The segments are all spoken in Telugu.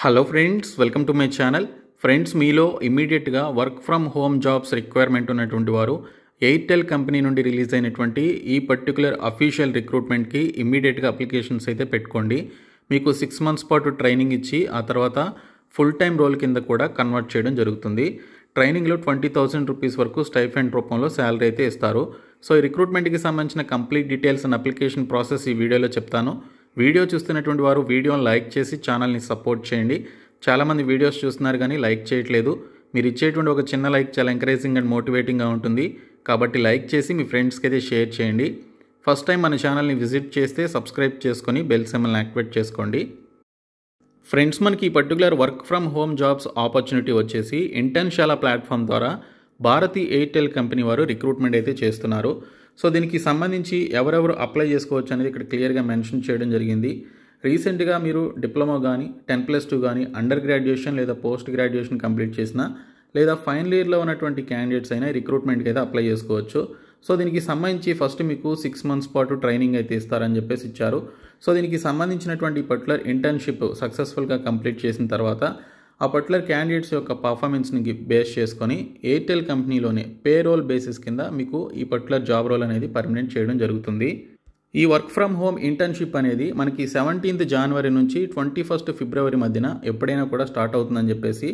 hello friends welcome to my channel friends మీలో ఇమీడియట్గా work from home jobs requirement ఉన్నటువంటి వారు ఎయిర్టెల్ కంపెనీ నుండి రిలీజ్ అయినటువంటి ఈ పర్టికులర్ అఫీషియల్ రిక్రూట్మెంట్కి ఇమీడియట్గా అప్లికేషన్స్ అయితే పెట్టుకోండి మీకు సిక్స్ మంత్స్ పాటు ట్రైనింగ్ ఇచ్చి ఆ తర్వాత ఫుల్ టైం రోల్ కింద కూడా కన్వర్ట్ చేయడం జరుగుతుంది ట్రైనింగ్లో ట్వంటీ థౌసండ్ రూపీస్ వరకు స్టైఫెండ్ రూపంలో శాలరీ అయితే ఇస్తారు సో ఈ రిక్రూట్మెంట్కి సంబంధించిన complete details and application process ఈ వీడియోలో చెప్తాను వీడియో చూస్తున్నటువంటి వారు వీడియోని లైక్ చేసి ఛానల్ని సపోర్ట్ చేయండి చాలామంది వీడియోస్ చూస్తున్నారు కానీ లైక్ చేయట్లేదు మీరు ఇచ్చేటువంటి ఒక చిన్న లైక్ చాలా ఎంకరేజింగ్ అండ్ మోటివేటింగ్గా ఉంటుంది కాబట్టి లైక్ చేసి మీ ఫ్రెండ్స్కి అయితే షేర్ చేయండి ఫస్ట్ టైం మన ఛానల్ని విజిట్ చేస్తే సబ్స్క్రైబ్ చేసుకొని బెల్ సెమ్మల్ని యాక్టివేట్ చేసుకోండి ఫ్రెండ్స్ మనకి ఈ particular work from home jobs opportunity వచ్చేసి ఇంటర్న్షాల ప్లాట్ఫామ్ ద్వారా భారతి ఎయిర్టెల్ కంపెనీ వారు రిక్రూట్మెంట్ అయితే చేస్తున్నారు సో దీనికి సంబంధించి ఎవరెవరు అప్లై చేసుకోవచ్చు అనేది ఇక్కడ క్లియర్గా మెన్షన్ చేయడం జరిగింది రీసెంట్గా మీరు డిప్లొమా కానీ టెన్ ప్లస్ టూ కానీ అండర్ గ్రాడ్యుయేషన్ లేదా పోస్ట్ గ్రాడ్యుయేషన్ కంప్లీట్ చేసిన లేదా ఫైనల్ ఇయర్లో ఉన్నటువంటి క్యాండిడేట్స్ అయినా రిక్రూట్మెంట్కి అయితే అప్లై చేసుకోవచ్చు సో దీనికి సంబంధించి ఫస్ట్ మీకు సిక్స్ మంత్స్ పాటు ట్రైనింగ్ అయితే ఇస్తారని చెప్పేసి ఇచ్చారు సో దీనికి సంబంధించినటువంటి పర్టికులర్ ఇంటర్న్షిప్ సక్సెస్ఫుల్గా కంప్లీట్ చేసిన తర్వాత ఆ పర్టికులర్ క్యాండిడేట్స్ యొక్క పర్ఫార్మెన్స్ని బేస్ చేసుకొని ఎయిర్టెల్ కంపెనీలోనే పే రోల్ బేసిస్ కింద మీకు ఈ పర్టికులర్ జాబ్ రోల్ అనేది పర్మనెంట్ చేయడం జరుగుతుంది ఈ వర్క్ ఫ్రమ్ హోమ్ ఇంటర్న్షిప్ అనేది మనకి సెవెంటీన్త్ జనవరి నుంచి ట్వంటీ ఫస్ట్ ఫిబ్రవరి మధ్యన ఎప్పుడైనా కూడా స్టార్ట్ అవుతుందని చెప్పేసి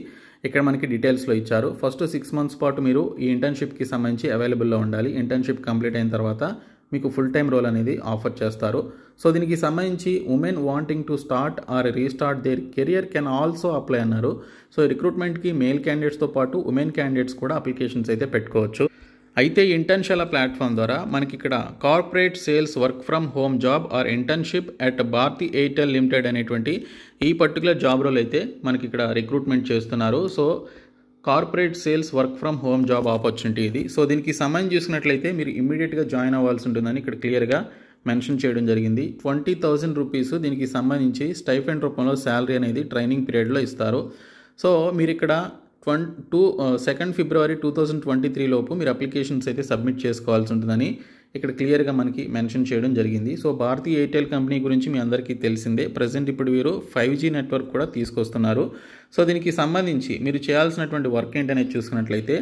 ఇక్కడ మనకి డీటెయిల్స్లో ఇచ్చారు ఫస్ట్ సిక్స్ మంత్స్ పాటు మీరు ఈ ఇంటర్న్షిప్కి సంబంధించి అవైలబుల్లో ఉండాలి ఇంటర్న్షిప్ కంప్లీట్ అయిన తర్వాత మీకు ఫుల్ టైం రోల్ అనేది ఆఫర్ చేస్తారు సో దీనికి సంబంధించి women wanting to start or restart their career can also apply అన్నారు సో రిక్రూట్మెంట్కి మేల్ క్యాండిడేట్స్తో పాటు ఉమెన్ క్యాండిడేట్స్ కూడా అప్లికేషన్స్ అయితే పెట్టుకోవచ్చు అయితే ఇంటర్న్షిప్ల ప్లాట్ఫామ్ ద్వారా మనకి ఇక్కడ corporate sales work from home job or internship at Bharti Airtel limited అనేటువంటి ఈ పర్టికులర్ జాబ్ రోల్ అయితే మనకి ఇక్కడ రిక్రూట్మెంట్ చేస్తున్నారు so corporate sales work from home job opportunity ఇది సో దీనికి సమయం చూసినట్లయితే మీరు ఇమీడియట్గా జాయిన్ అవ్వాల్సి ఉంటుందని ఇక్కడ క్లియర్గా మెన్షన్ చేయడం జరిగింది ట్వంటీ థౌజండ్ రూపీస్ దీనికి సంబంధించి స్టైఫెండ్ రూపంలో శాలరీ అనేది ట్రైనింగ్ పీరియడ్లో ఇస్తారు సో మీరు ఇక్కడ twenty two second February two thousand twenty three లోపు మీరు అప్లికేషన్స్ అయితే సబ్మిట్ చేసుకోవాల్సి ఉంటుందని ఇక్కడ క్లియర్గా మనకి మెన్షన్ చేయడం జరిగింది సో భారతీ ఎయిర్టెల్ కంపెనీ గురించి మీ అందరికీ తెలిసిందే ప్రజెంట్ ఇప్పుడు వీరు ఫైవ్ నెట్వర్క్ కూడా తీసుకొస్తున్నారు సో దీనికి సంబంధించి మీరు చేయాల్సినటువంటి వర్క్ ఏంటనేది చూసుకున్నట్లయితే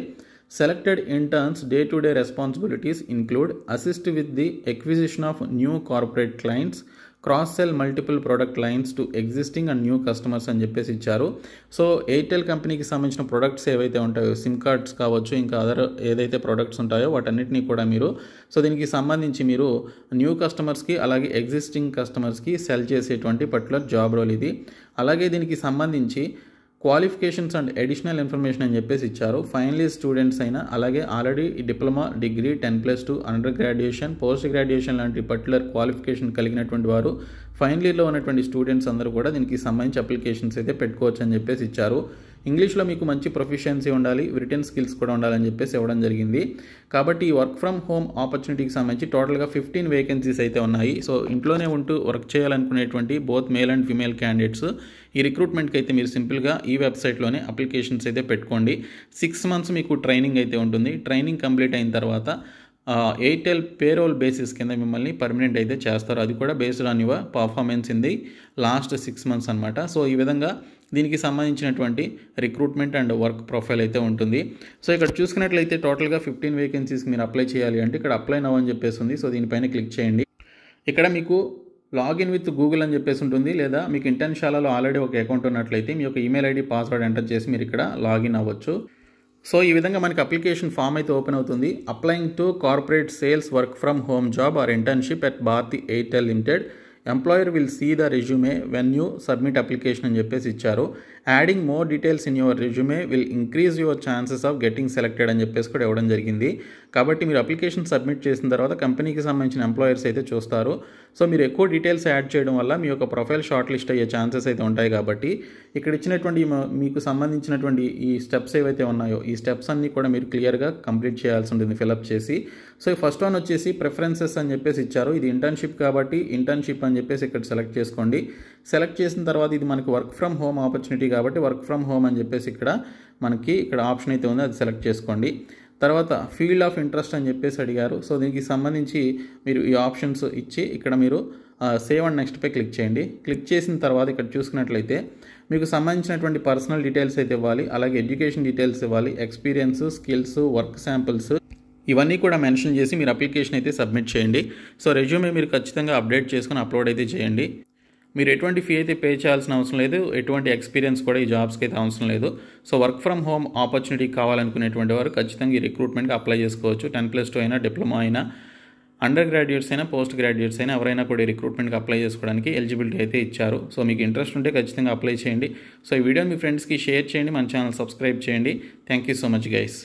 selected interns day to day responsibilities include assist with the acquisition of new corporate clients cross sell multiple product lines to existing and new customers అని చెప్పేసి ఇచ్చారు సో ఎయిర్టెల్ కంపెనీకి సంబంధించిన ప్రొడక్ట్స్ ఏవైతే ఉంటాయో సిమ్ కార్డ్స్ కావచ్చు ఇంకా అదర్ ఏదైతే ప్రొడక్ట్స్ ఉంటాయో వాటన్నిటినీ కూడా మీరు సో దీనికి సంబంధించి మీరు న్యూ కస్టమర్స్కి అలాగే ఎగ్జిస్టింగ్ కస్టమర్స్కి సెల్ చేసేటువంటి పర్టికులర్ జాబ్ రోల్ ఇది అలాగే దీనికి సంబంధించి క్వాలిఫికేషన్స్ అండ్ అడిషనల్ ఇన్ఫర్మేషన్ అని చెప్పేసి ఇచ్చారు ఫైనల్ ఇయర్ స్టూడెంట్స్ అయినా అలాగే already diploma degree ten plus two under graduation post graduation లాంటి పర్టికులర్ క్వాలిఫికేషన్ కలిగినటువంటి వారు ఫైనల్ ఇయర్లో ఉన్నటువంటి స్టూడెంట్స్ అందరూ కూడా దీనికి సంబంధించి అప్లికేషన్స్ అయితే పెట్టుకోవచ్చు అని చెప్పేసి ఇచ్చారు ఇంగ్లీష్లో మీకు మంచి ప్రొఫిషియన్సీ ఉండాలి రిటర్న్ స్కిల్స్ కూడా ఉండాలని చెప్పేసి ఇవ్వడం జరిగింది కాబట్టి ఈ వర్క్ ఫ్రమ్ హోమ్ ఆపర్చునిటీకి సంబంధించి టోటల్గా ఫిఫ్టీన్ వేకెన్సీస్ అయితే ఉన్నాయి సో ఇంట్లోనే ఉంటూ వర్క్ చేయాలనుకునేటువంటి both male and female candidates ఈ రిక్రూట్మెంట్కి అయితే మీరు సింపుల్గా ఈ వెబ్సైట్లోనే అప్లికేషన్స్ అయితే పెట్టుకోండి సిక్స్ మంత్స్ మీకు ట్రైనింగ్ అయితే ఉంటుంది ట్రైనింగ్ కంప్లీట్ అయిన తర్వాత ఎయిర్టెల్ పేరోల్ బేసిస్ కింద మిమ్మల్ని పర్మనెంట్ అయితే చేస్తారు అది కూడా based on your performance in the last six months అనమాట సో ఈ విధంగా దీనికి సంబంధించినటువంటి రిక్రూట్మెంట్ అండ్ వర్క్ ప్రొఫైల్ అయితే ఉంటుంది సో ఇక్కడ చూసుకున్నట్లయితే టోటల్గా ఫిఫ్టీన్ వేకెన్సీస్ మీరు అప్లై చేయాలి అంటే ఇక్కడ అప్లై నవ్వు అని చెప్పేసి ఉంది సో దీనిపైన క్లిక్ చేయండి ఇక్కడ మీకు లాగిన్ విత్ గూగుల్ అని చెప్పేసి ఉంటుంది లేదా మీకు ఇంటర్న్షాలలో ఆల్రెడీ ఒక అకౌంట్ ఉన్నట్లయితే మీ యొక్క ఈమెయిల్ ఐడి పాస్వర్డ్ ఎంటర్ చేసి మీరు ఇక్కడ లాగిన్ అవ్వచ్చు సో ఈ విధంగా మనకి అప్లికేషన్ ఫామ్ అయితే ఓపెన్ అవుతుంది applying to corporate sales work from home job or internship at Bharti Airtel limited employer will see the resume when you submit application అని చెప్పేసి ఇచ్చారు adding more details in your resume will increase your chances of getting selected అని చెప్పేసి కూడా ఇవ్వడం జరిగింది కాబట్టి మీరు అప్లికేషన్ సబ్మిట్ చేసిన తర్వాత కంపెనీకి సంబంధించిన ఎంప్లాయర్స్ అయితే చూస్తారు సో మీరు ఎక్కువ డీటెయిల్స్ యాడ్ చేయడం వల్ల మీ యొక్క ప్రొఫైల్ షార్ట్ లిస్ట్ అయ్యే ఛాన్సెస్ అయితే ఉంటాయి కాబట్టి ఇక్కడ ఇచ్చినటువంటి మీకు సంబంధించినటువంటి ఈ స్టెప్స్ ఏవైతే ఉన్నాయో ఈ స్టెప్స్ అన్నీ కూడా మీరు క్లియర్గా కంప్లీట్ చేయాల్సి ఉంటుంది ఫిలప్ చేసి సో ఫస్ట్ వన్ వచ్చేసి ప్రిఫరెన్సెస్ అని చెప్పేసి ఇచ్చారు ఇది ఇంటర్న్షిప్ కాబట్టి ఇంటర్న్షిప్ అని చెప్పేసి ఇక్కడ సెలెక్ట్ చేసుకోండి సెలెక్ట్ చేసిన తర్వాత ఇది మనకి వర్క్ ఫ్రమ్ హోమ్ ఆపర్చునిటీ కాబట్టి వర్క్ ఫ్రమ్ హోమ్ అని చెప్పేసి ఇక్కడ మనకి ఇక్కడ ఆప్షన్ అయితే ఉంది అది సెలెక్ట్ చేసుకోండి తర్వాత ఫీల్డ్ ఆఫ్ ఇంట్రెస్ట్ అని చెప్పేసి అడిగారు సో దీనికి సంబంధించి మీరు ఈ ఆప్షన్స్ ఇచ్చి ఇక్కడ మీరు సేవ్ అండ్ నెక్స్ట్పై క్లిక్ చేయండి క్లిక్ చేసిన తర్వాత ఇక్కడ చూసుకున్నట్లయితే మీకు సంబంధించినటువంటి పర్సనల్ డీటెయిల్స్ అయితే ఇవ్వాలి అలాగే ఎడ్యుకేషన్ డీటెయిల్స్ ఇవ్వాలి ఎక్స్పీరియన్స్ స్కిల్స్ వర్క్ శాంపిల్స్ ఇవన్నీ కూడా మెన్షన్ చేసి మీరు అప్లికేషన్ అయితే సబ్మిట్ చేయండి సో రెజ్యూమే మీరు ఖచ్చితంగా అప్డేట్ చేసుకుని అప్లోడ్ అయితే చేయండి మీరు ఎటువంటి ఫీ అయితే పే చేయాల్సిన అవసరం లేదు ఎటువంటి ఎక్స్పీరియన్స్ కూడా ఈ జాబ్స్కి అయితే అవసరం లేదు so work from home opportunity కావాలనుకునేటువంటి వారు ఖచ్చితంగా ఈ రిక్రూట్మెంట్కి అప్లై చేసుకోవచ్చు టెన్ ప్లస్ టూ అయినా డిప్లొమా అయినా అండర్ గ్రాడ్యుయేట్స్ అయినా పోస్ట్ గ్రాడ్యుయేట్స్ అయినా ఎవరైనా కూడా రిక్రూట్మెంట్కి అప్లై చేసుకోవడానికి ఎలిజిబిలిటీ అయితే ఇచ్చారు సో మీకు ఇంట్రెస్ట్ ఉంటే ఖచ్చితంగా అప్లై చేయండి సో ఈ వీడియో మీ ఫ్రెండ్స్కి షేర్ చేయండి మన ఛానల్ సబ్స్క్రైబ్ చేయండి thank you so much guys